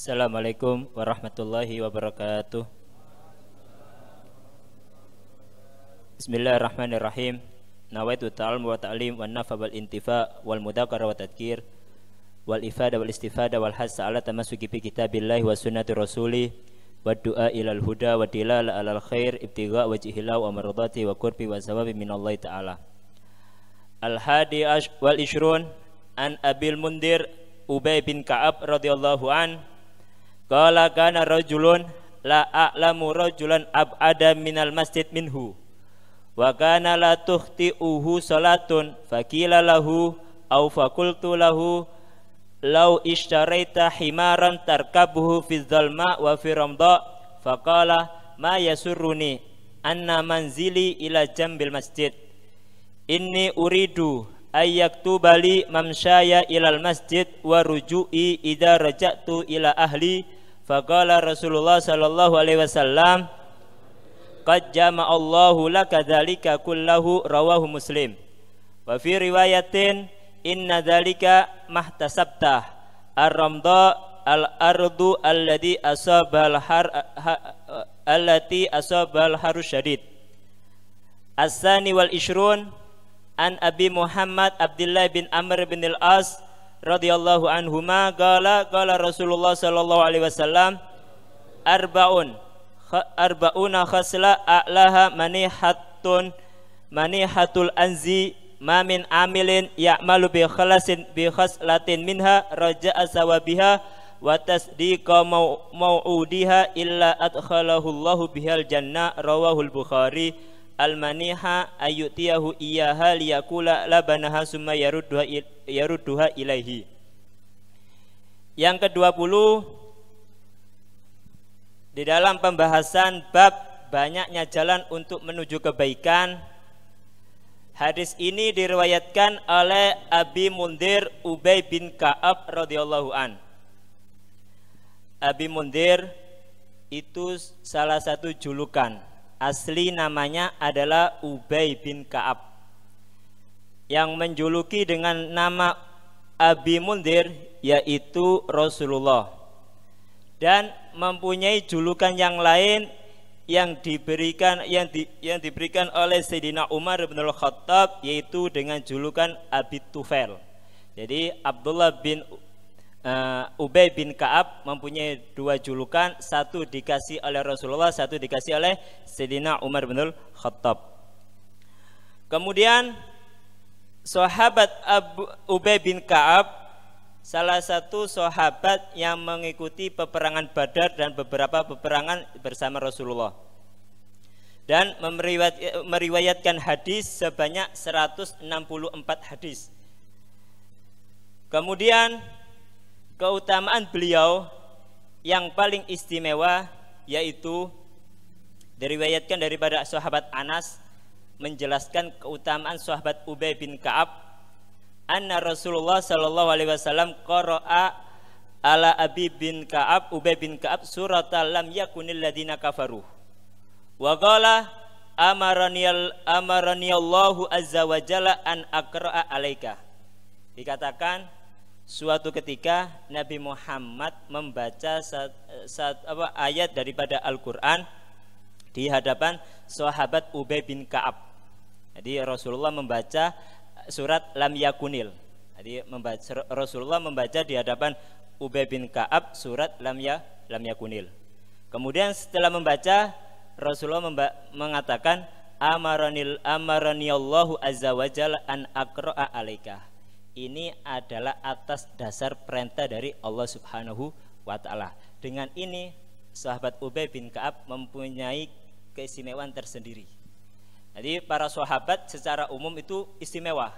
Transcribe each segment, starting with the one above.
Assalamualaikum warahmatullahi wabarakatuh Bismillahirrahmanirrahim Nawaitu ta'almu wa ta'lim wa nafa wal intifa wal mudakara wa tadkir wal ifada wal istifada wal hasa ala tamasuki bi kitabillahi wa sunnati rasuli wa du'a ilal huda wa dilala alal khair wa wajhillah wa maradati wa qurbi wa min Allah ta'ala Al hadi wal ishrun an abil mundir Ubay bin Ka'ab radhiyallahu an Qala kana rajulun la a'lamu rajulan ab'ada minal masjid minhu wa kana la tukhti'uhu salatun fakila lahu au fakultu lahu lau ishtaraita himaran tarkabuhu fi dzalma wa fi ramda faqala ma yasurruni anna manzili ila jambil masjid inni uridu ayak ayyaktubali mamsyaya ilal masjid wa ruju'i idza raja'tu ila ahli Faqala Rasulullah sallallahu alaihi wasallam Qad jama'allahu laka dhalika kullahu rawahu muslim Wa fi riwayatin Inna dhalika mahtasabtah Ar-ramda al-ardu alladhi asabal har ha, allati asabal Harus syadid As-sani wal ishrun An Abi Muhammad Abdullah bin Amr bin Al-As radhiyallahu anhuma qala qala Rasulullah sallallahu alaihi wasallam arbaun arbauna khasla a'laha manihatun manihatul anzi ma min amilin ya'malu bi khalasin bi khaslatin minha raja'a sawabiha wa tasdiqa mau'udiha illa adkhalahu Allahu bihal jannah rawahul Bukhari al-maniha ayutiyahu iyaha liyakula labanaha summa yarudduha, il, yarudduha ilaihi yang ke-20 di dalam pembahasan bab banyaknya jalan untuk menuju kebaikan Hadis ini diriwayatkan oleh Abi Mundir Ubay bin Ka'ab radhiyallahu an. Abi Mundir itu salah satu julukan asli namanya adalah Ubay bin Ka'ab yang menjuluki dengan nama Abi Mundir yaitu Rasulullah dan mempunyai julukan yang lain yang diberikan yang di, yang diberikan oleh Sayyidina Umar bin Al-Khattab yaitu dengan julukan Abi Tufel. Jadi Abdullah bin uh, Ubay bin Kaab mempunyai dua julukan, satu dikasih oleh Rasulullah, satu dikasih oleh Sayyidina Umar bin Khattab. Kemudian sahabat Abu Ubay bin Kaab salah satu sahabat yang mengikuti peperangan Badar dan beberapa peperangan bersama Rasulullah dan meriwayatkan hadis sebanyak 164 hadis. Kemudian keutamaan beliau yang paling istimewa yaitu diriwayatkan daripada sahabat Anas menjelaskan keutamaan sahabat Ubay bin Ka'ab anna Rasulullah sallallahu alaihi wasallam qara'a ala Abi bin Ka'ab Ubay bin Ka'ab surat lam yakunil ladina kafaru wa qala amaraniyal amaraniyallahu azza wa jalla an aqra'a alaika dikatakan suatu ketika Nabi Muhammad membaca saat, eh, saat, apa, ayat daripada Al-Quran di hadapan sahabat Ubay bin Kaab. Jadi Rasulullah membaca surat Lam Yakunil. Jadi membaca, Rasulullah membaca di hadapan Ubay bin Kaab surat Lam, ya, Lam Yakunil. Kemudian setelah membaca Rasulullah memba mengatakan amaranil amarani Allahu azza wajalla an aqra'a alaika ini adalah atas dasar perintah dari Allah Subhanahu wa taala. Dengan ini sahabat Ubay bin Ka'ab mempunyai keistimewaan tersendiri. Jadi para sahabat secara umum itu istimewa,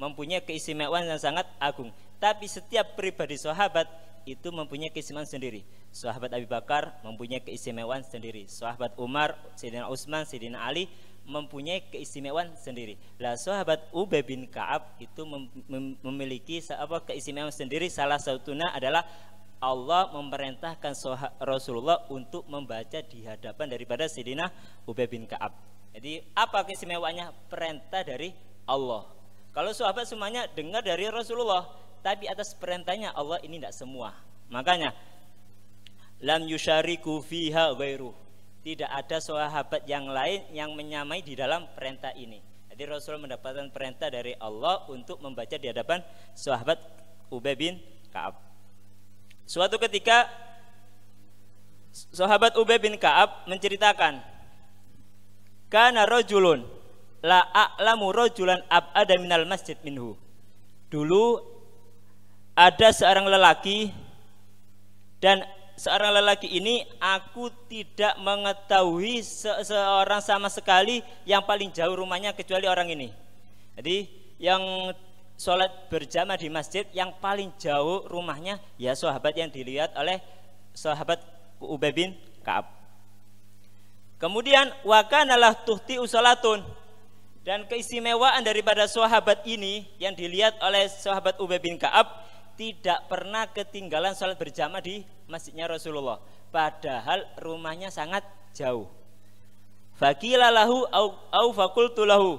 mempunyai keistimewaan yang sangat agung. Tapi setiap pribadi sahabat itu mempunyai keistimewaan sendiri. Sahabat Abu Bakar mempunyai keistimewaan sendiri. Sahabat Umar, Sayyidina Utsman, Sayyidina Ali mempunyai keistimewaan sendiri. Lah sahabat Ubay bin Ka'ab itu memiliki apa keistimewaan sendiri salah satunya adalah Allah memerintahkan Rasulullah untuk membaca di hadapan daripada Sidina Ubay bin Ka'ab. Jadi apa keistimewaannya? Perintah dari Allah. Kalau sahabat semuanya dengar dari Rasulullah, tapi atas perintahnya Allah ini tidak semua. Makanya lam yushariku fiha ghairuh tidak ada sahabat yang lain yang menyamai di dalam perintah ini. Jadi Rasul mendapatkan perintah dari Allah untuk membaca di hadapan sahabat Ubay bin Kaab. Suatu ketika sahabat Ubay bin Kaab menceritakan, "Kana rajulun la a'lamu rajulan ab'ada al masjid minhu." Dulu ada seorang lelaki dan seorang lelaki ini aku tidak mengetahui se seorang sama sekali yang paling jauh rumahnya kecuali orang ini. Jadi yang sholat berjamaah di masjid yang paling jauh rumahnya ya sahabat yang dilihat oleh sahabat Ubay bin Kaab. Kemudian wakanalah tuhti usolatun dan keistimewaan daripada sahabat ini yang dilihat oleh sahabat Ubay bin Kaab tidak pernah ketinggalan sholat berjamaah di masjidnya Rasulullah padahal rumahnya sangat jauh fakilalahu au, au fakultulahu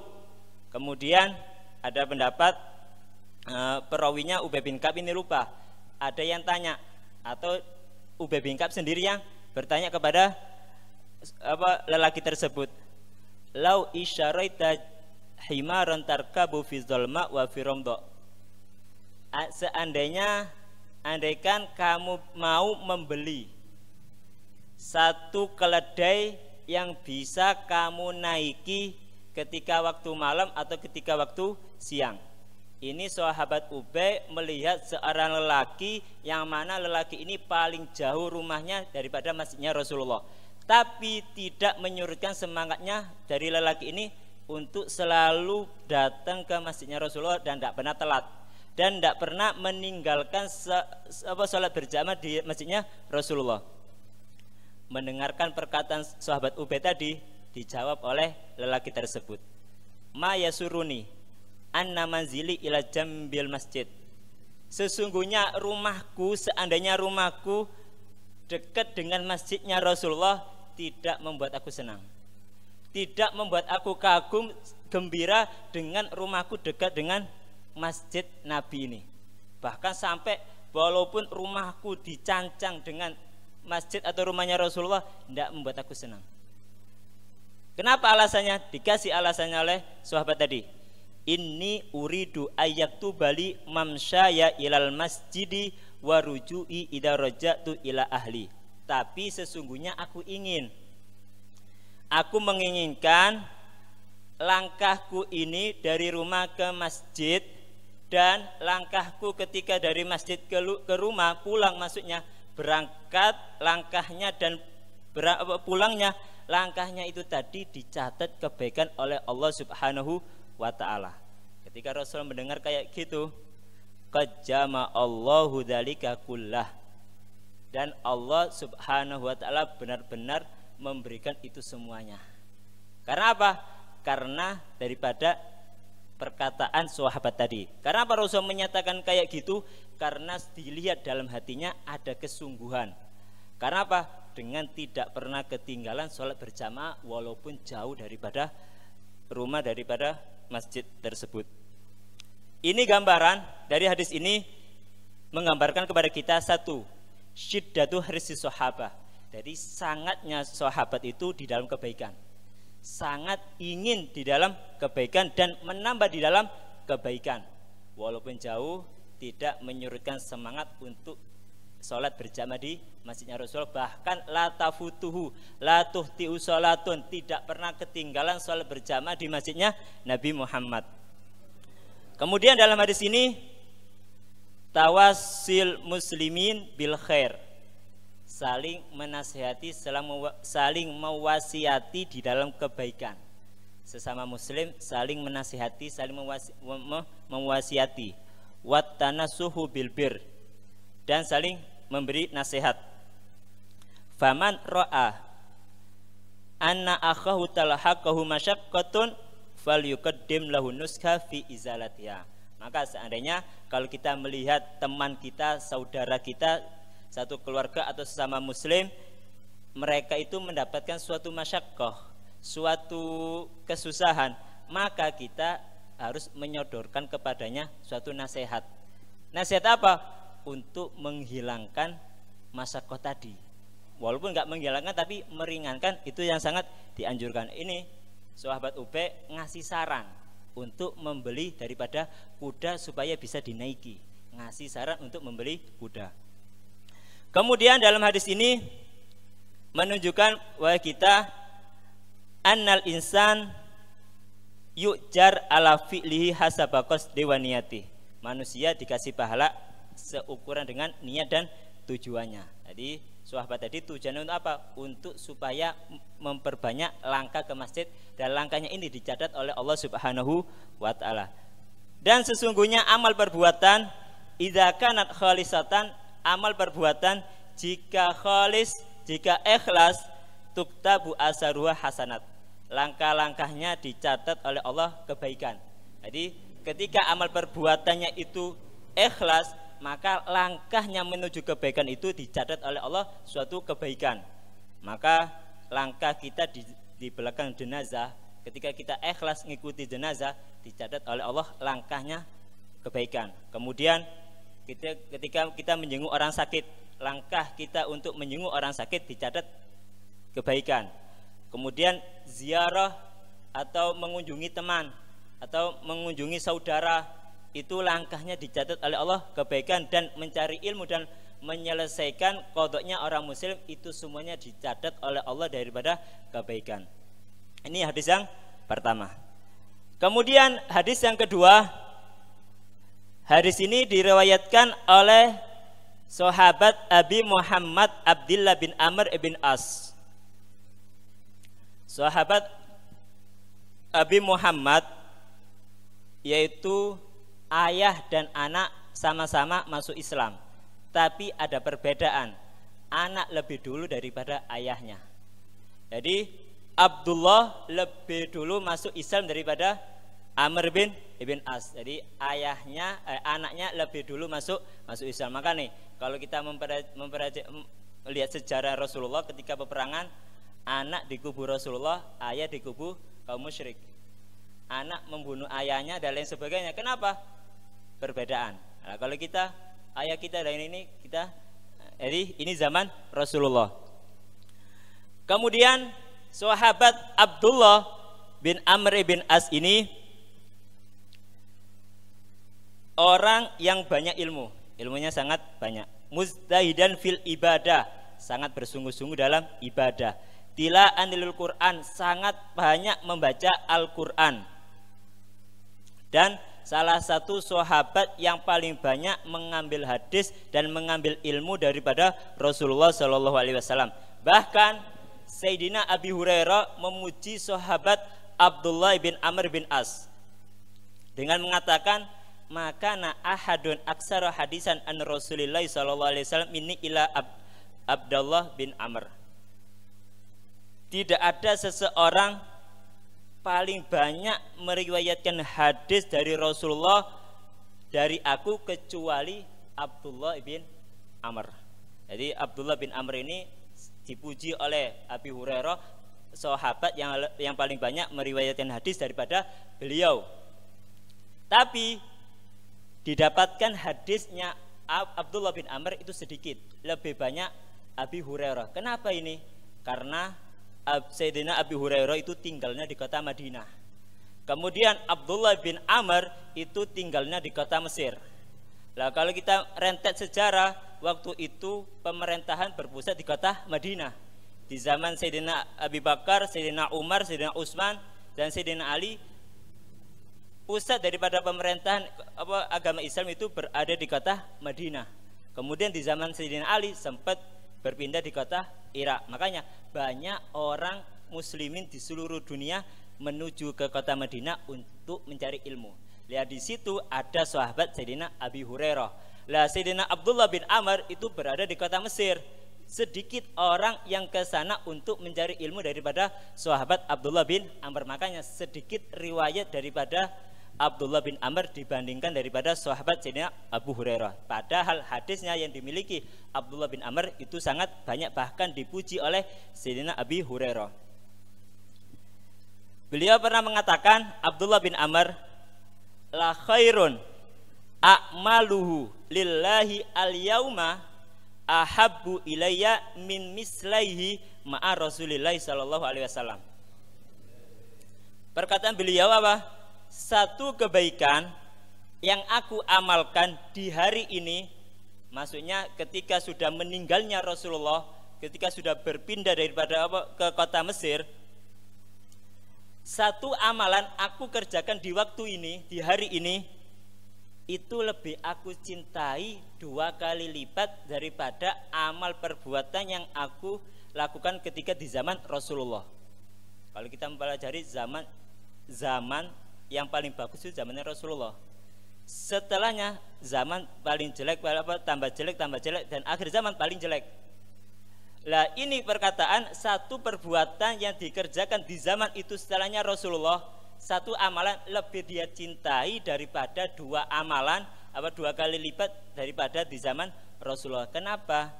kemudian ada pendapat e, perawinya Ube bin Kab ini lupa ada yang tanya atau Ube bin Kab sendiri yang bertanya kepada apa lelaki tersebut lau isyaraita himaran tarkabu fi zalma wa fi seandainya andaikan kamu mau membeli satu keledai yang bisa kamu naiki ketika waktu malam atau ketika waktu siang. Ini sahabat Ubay melihat seorang lelaki yang mana lelaki ini paling jauh rumahnya daripada masjidnya Rasulullah. Tapi tidak menyurutkan semangatnya dari lelaki ini untuk selalu datang ke masjidnya Rasulullah dan tidak pernah telat dan tidak pernah meninggalkan sholat berjamaah di masjidnya Rasulullah. Mendengarkan perkataan sahabat Ubay tadi dijawab oleh lelaki tersebut. Ma yasuruni anna manzili ila jambil masjid. Sesungguhnya rumahku, seandainya rumahku dekat dengan masjidnya Rasulullah tidak membuat aku senang. Tidak membuat aku kagum, gembira dengan rumahku dekat dengan masjid Nabi ini. Bahkan sampai walaupun rumahku dicancang dengan masjid atau rumahnya Rasulullah, tidak membuat aku senang. Kenapa alasannya? Dikasih alasannya oleh sahabat tadi. Ini uridu ayak tu bali mamsaya ilal masjidi warujui ida tu ila ahli. Tapi sesungguhnya aku ingin Aku menginginkan langkahku ini dari rumah ke masjid dan langkahku ketika dari masjid ke, ke rumah pulang maksudnya berangkat langkahnya dan berang, pulangnya langkahnya itu tadi dicatat kebaikan oleh Allah Subhanahu wa taala. Ketika Rasul mendengar kayak gitu, kajama Allahu dzalika kullah. Dan Allah Subhanahu wa taala benar-benar memberikan itu semuanya. Karena apa? Karena daripada perkataan sahabat tadi. Karena para Rasul menyatakan kayak gitu karena dilihat dalam hatinya ada kesungguhan. Karena apa? Dengan tidak pernah ketinggalan sholat berjamaah walaupun jauh daripada rumah daripada masjid tersebut. Ini gambaran dari hadis ini menggambarkan kepada kita satu syiddatu harisi sahabat. Jadi sangatnya sahabat itu di dalam kebaikan sangat ingin di dalam kebaikan dan menambah di dalam kebaikan. Walaupun jauh tidak menyurutkan semangat untuk sholat berjamaah di masjidnya Rasul bahkan latafutuhu latuhtiu sholatun tidak pernah ketinggalan sholat berjamaah di masjidnya Nabi Muhammad kemudian dalam hadis ini tawasil muslimin bil khair saling menasehati, saling mewasiati di dalam kebaikan. Sesama muslim saling menasehati, saling mewasiati. Watana suhu bilbir dan saling memberi nasihat. Faman ro'a anna akhahu talhaqahu masyaqqatun falyuqaddim lahu nuskha fi izalatiha. Maka seandainya kalau kita melihat teman kita, saudara kita satu keluarga atau sesama muslim mereka itu mendapatkan suatu masyakoh suatu kesusahan maka kita harus menyodorkan kepadanya suatu nasihat nasihat apa untuk menghilangkan masyakoh tadi walaupun nggak menghilangkan tapi meringankan itu yang sangat dianjurkan ini sahabat Ube ngasih saran untuk membeli daripada kuda supaya bisa dinaiki ngasih saran untuk membeli kuda Kemudian dalam hadis ini menunjukkan bahwa kita annal insan yujar ala fi'lihi hasabakos dewaniyati. Manusia dikasih pahala seukuran dengan niat dan tujuannya. Jadi sahabat tadi tujuannya untuk apa? Untuk supaya memperbanyak langkah ke masjid dan langkahnya ini dicatat oleh Allah Subhanahu wa taala. Dan sesungguhnya amal perbuatan idza kanat khalisatan amal perbuatan jika kholis, jika ikhlas, tuktabu asaruha hasanat. Langkah-langkahnya dicatat oleh Allah kebaikan. Jadi ketika amal perbuatannya itu ikhlas, maka langkahnya menuju kebaikan itu dicatat oleh Allah suatu kebaikan. Maka langkah kita di, di belakang jenazah ketika kita ikhlas mengikuti jenazah dicatat oleh Allah langkahnya kebaikan. Kemudian kita, ketika kita menjenguk orang sakit, langkah kita untuk menjenguk orang sakit dicatat kebaikan. Kemudian ziarah atau mengunjungi teman atau mengunjungi saudara itu langkahnya dicatat oleh Allah kebaikan dan mencari ilmu dan menyelesaikan kodoknya orang muslim itu semuanya dicatat oleh Allah daripada kebaikan. Ini hadis yang pertama. Kemudian hadis yang kedua Hadis ini diriwayatkan oleh sahabat Abi Muhammad Abdullah bin Amr bin As. Sahabat Abi Muhammad yaitu ayah dan anak sama-sama masuk Islam, tapi ada perbedaan. Anak lebih dulu daripada ayahnya. Jadi Abdullah lebih dulu masuk Islam daripada Amr bin Ibn As. Jadi ayahnya eh, anaknya lebih dulu masuk masuk Islam. Maka nih kalau kita melihat sejarah Rasulullah ketika peperangan anak di kubu Rasulullah, ayah di kubu kaum musyrik. Anak membunuh ayahnya dan lain sebagainya. Kenapa? Perbedaan. Nah, kalau kita ayah kita dan ini kita eh, jadi ini zaman Rasulullah. Kemudian sahabat Abdullah bin Amr bin As ini orang yang banyak ilmu, ilmunya sangat banyak. Muzdahidan fil ibadah, sangat bersungguh-sungguh dalam ibadah. Tila anilul Quran, sangat banyak membaca Al-Quran. Dan salah satu sahabat yang paling banyak mengambil hadis dan mengambil ilmu daripada Rasulullah Shallallahu Alaihi Wasallam. Bahkan Sayyidina Abi Hurairah memuji sahabat Abdullah bin Amr bin As dengan mengatakan maka na ahadun aksara hadisan an Rasulillah sallallahu alaihi wasallam ini ila Ab Abdullah bin Amr. Tidak ada seseorang paling banyak meriwayatkan hadis dari Rasulullah dari aku kecuali Abdullah bin Amr. Jadi Abdullah bin Amr ini dipuji oleh Abi Hurairah sahabat yang yang paling banyak meriwayatkan hadis daripada beliau. Tapi Didapatkan hadisnya Abdullah bin Amr itu sedikit, lebih banyak Abi Hurairah. Kenapa ini? Karena Sayyidina Abi Hurairah itu tinggalnya di kota Madinah. Kemudian Abdullah bin Amr itu tinggalnya di kota Mesir. Nah, kalau kita rentet sejarah, waktu itu pemerintahan berpusat di kota Madinah. Di zaman Sayyidina Abi Bakar, Sayyidina Umar, Sayyidina Utsman dan Sayyidina Ali pusat daripada pemerintahan apa, agama Islam itu berada di kota Madinah. Kemudian di zaman Sayyidina Ali sempat berpindah di kota Irak. Makanya banyak orang muslimin di seluruh dunia menuju ke kota Madinah untuk mencari ilmu. Lihat di situ ada sahabat Sayyidina Abi Hurairah. Lah Sayyidina Abdullah bin Amr itu berada di kota Mesir. Sedikit orang yang ke sana untuk mencari ilmu daripada sahabat Abdullah bin Amr. Makanya sedikit riwayat daripada Abdullah bin Amr dibandingkan daripada sahabat Sayyidina Abu Hurairah. Padahal hadisnya yang dimiliki Abdullah bin Amr itu sangat banyak bahkan dipuji oleh Sayyidina Abi Hurairah. Beliau pernah mengatakan Abdullah bin Amr la khairun a'maluhu lillahi al-yauma ahabbu ilayya min mislaihi ma'a Rasulillah sallallahu alaihi wasallam. Perkataan beliau apa? satu kebaikan yang aku amalkan di hari ini maksudnya ketika sudah meninggalnya Rasulullah ketika sudah berpindah daripada apa ke kota Mesir satu amalan aku kerjakan di waktu ini di hari ini itu lebih aku cintai dua kali lipat daripada amal perbuatan yang aku lakukan ketika di zaman Rasulullah. Kalau kita mempelajari zaman zaman yang paling bagus itu zamannya Rasulullah setelahnya zaman paling jelek apa, tambah jelek tambah jelek dan akhir zaman paling jelek lah ini perkataan satu perbuatan yang dikerjakan di zaman itu setelahnya Rasulullah satu amalan lebih dia cintai daripada dua amalan apa dua kali lipat daripada di zaman Rasulullah. Kenapa?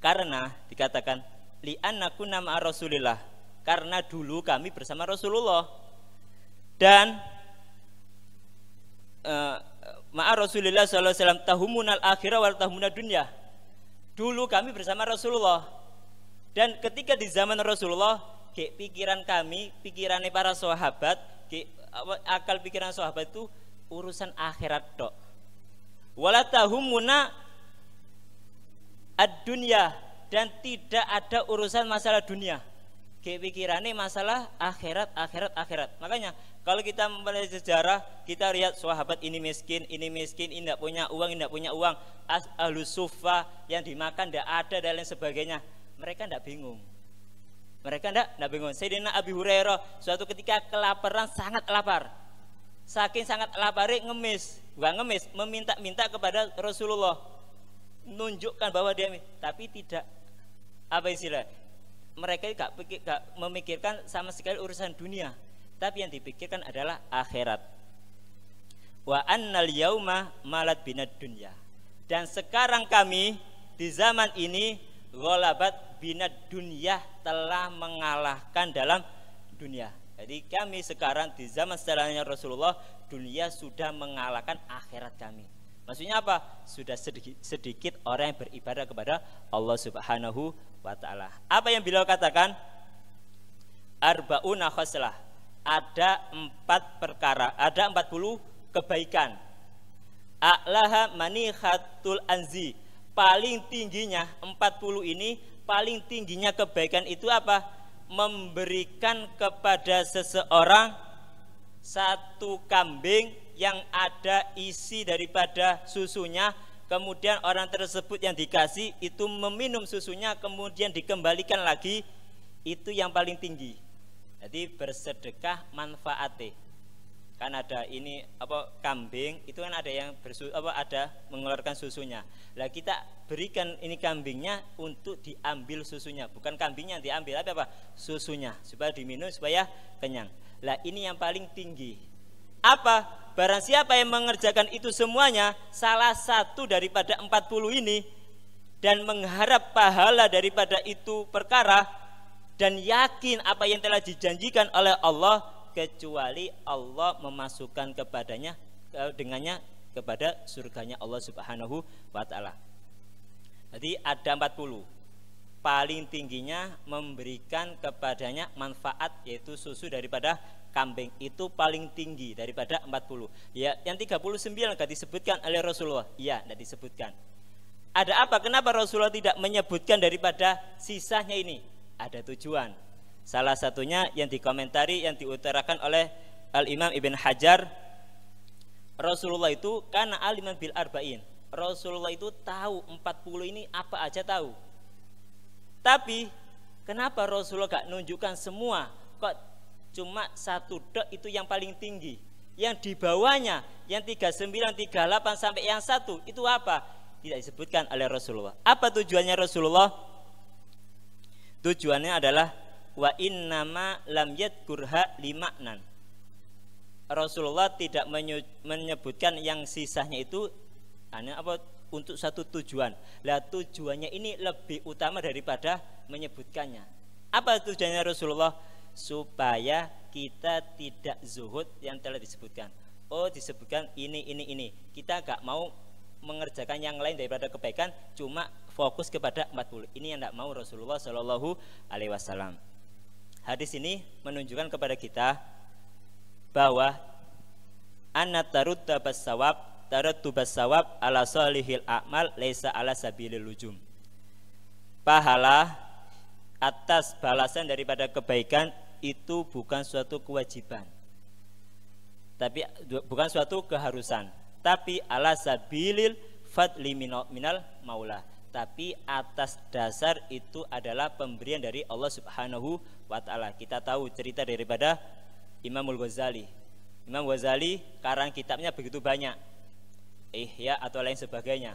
Karena dikatakan lianaku nama Rasulillah. Karena dulu kami bersama Rasulullah dan uh, maaf Rasulullah SAW al akhirah wal tahumun dunya dulu kami bersama Rasulullah dan ketika di zaman Rasulullah ke pikiran kami pikirannya para sahabat ke, akal pikiran sahabat itu urusan akhirat dok wala tahumuna ad dunya dan tidak ada urusan masalah dunia ke pikirannya masalah akhirat akhirat akhirat makanya kalau kita mempelajari sejarah, kita lihat sahabat ini miskin, ini miskin, ini tidak punya uang, ini tidak punya uang. As ahlus yang dimakan tidak ada dan lain sebagainya. Mereka tidak bingung. Mereka tidak tidak bingung. Sayyidina Abi Hurairah suatu ketika kelaparan sangat lapar. Saking sangat lapari ngemis, bukan ngemis, meminta-minta kepada Rasulullah. Nunjukkan bahwa dia tapi tidak apa istilah mereka tidak memikirkan sama sekali urusan dunia tapi yang dipikirkan adalah akhirat wa annal yauma malat binad dunya dan sekarang kami di zaman ini golabat binad dunia telah mengalahkan dalam dunia jadi kami sekarang di zaman setelahnya Rasulullah dunia sudah mengalahkan akhirat kami Maksudnya apa? Sudah sedikit, sedikit orang yang beribadah kepada Allah Subhanahu wa taala. Apa yang beliau katakan? Arbauna khoslah ada empat perkara, ada empat puluh kebaikan. A'laha manihatul anzi. Paling tingginya empat puluh ini, paling tingginya kebaikan itu apa? Memberikan kepada seseorang satu kambing yang ada isi daripada susunya kemudian orang tersebut yang dikasih itu meminum susunya kemudian dikembalikan lagi itu yang paling tinggi jadi bersedekah manfaatnya Kan ada ini apa kambing itu kan ada yang bersu apa ada mengeluarkan susunya. Lah kita berikan ini kambingnya untuk diambil susunya, bukan kambingnya diambil tapi apa? Susunya supaya diminum supaya kenyang. Lah ini yang paling tinggi. Apa? Barang siapa yang mengerjakan itu semuanya salah satu daripada 40 ini dan mengharap pahala daripada itu perkara dan yakin apa yang telah dijanjikan oleh Allah kecuali Allah memasukkan kepadanya dengannya kepada surganya Allah Subhanahu wa taala. Jadi ada 40. Paling tingginya memberikan kepadanya manfaat yaitu susu daripada kambing itu paling tinggi daripada 40. Ya, yang 39 enggak disebutkan oleh Rasulullah. Iya, tidak disebutkan. Ada apa? Kenapa Rasulullah tidak menyebutkan daripada sisanya ini? ada tujuan. Salah satunya yang dikomentari yang diutarakan oleh Al-Imam Ibn Hajar Rasulullah itu karena aliman bil arba'in. Rasulullah itu tahu 40 ini apa aja tahu. Tapi kenapa Rasulullah gak nunjukkan semua? Kok cuma satu dok itu yang paling tinggi? Yang di bawahnya yang tiga delapan sampai yang satu itu apa? Tidak disebutkan oleh Rasulullah. Apa tujuannya Rasulullah? Tujuannya adalah wa innama lam yadkurha limaknan. Rasulullah tidak menyebutkan yang sisanya itu hanya apa untuk satu tujuan. Lah tujuannya ini lebih utama daripada menyebutkannya. Apa tujuannya Rasulullah? Supaya kita tidak zuhud yang telah disebutkan. Oh disebutkan ini ini ini. Kita gak mau mengerjakan yang lain daripada kebaikan cuma fokus kepada 40 ini yang tidak mau Rasulullah Shallallahu Alaihi Wasallam hadis ini menunjukkan kepada kita bahwa anak tarut tabas sawab tarut tubas sawab ala solihil akmal leisa ala sabilil lujum pahala atas balasan daripada kebaikan itu bukan suatu kewajiban tapi bukan suatu keharusan tapi ala sabilil fadli minal maula tapi atas dasar itu adalah pemberian dari Allah Subhanahu wa taala. Kita tahu cerita daripada Imamul Ghazali. Imam Ghazali karang kitabnya begitu banyak. Ihya atau lain sebagainya.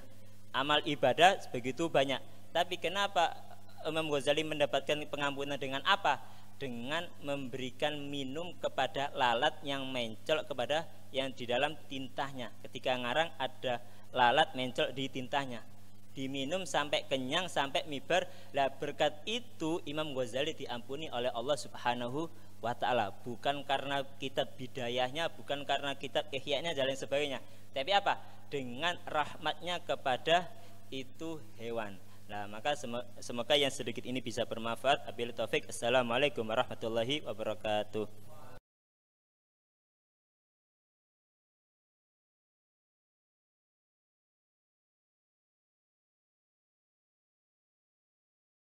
Amal ibadah begitu banyak. Tapi kenapa Imam Ghazali mendapatkan pengampunan dengan apa? dengan memberikan minum kepada lalat yang mencolok kepada yang di dalam tintahnya. Ketika ngarang ada lalat mencolok di tintahnya. Diminum sampai kenyang sampai miber. Lah berkat itu Imam Ghazali diampuni oleh Allah Subhanahu wa taala, bukan karena kitab bidayahnya, bukan karena kitab ihya'nya dan lain sebagainya. Tapi apa? Dengan rahmatnya kepada itu hewan. Nah, maka semoga yang sedikit ini bisa bermanfaat. Apabila taufik. Assalamualaikum warahmatullahi wabarakatuh.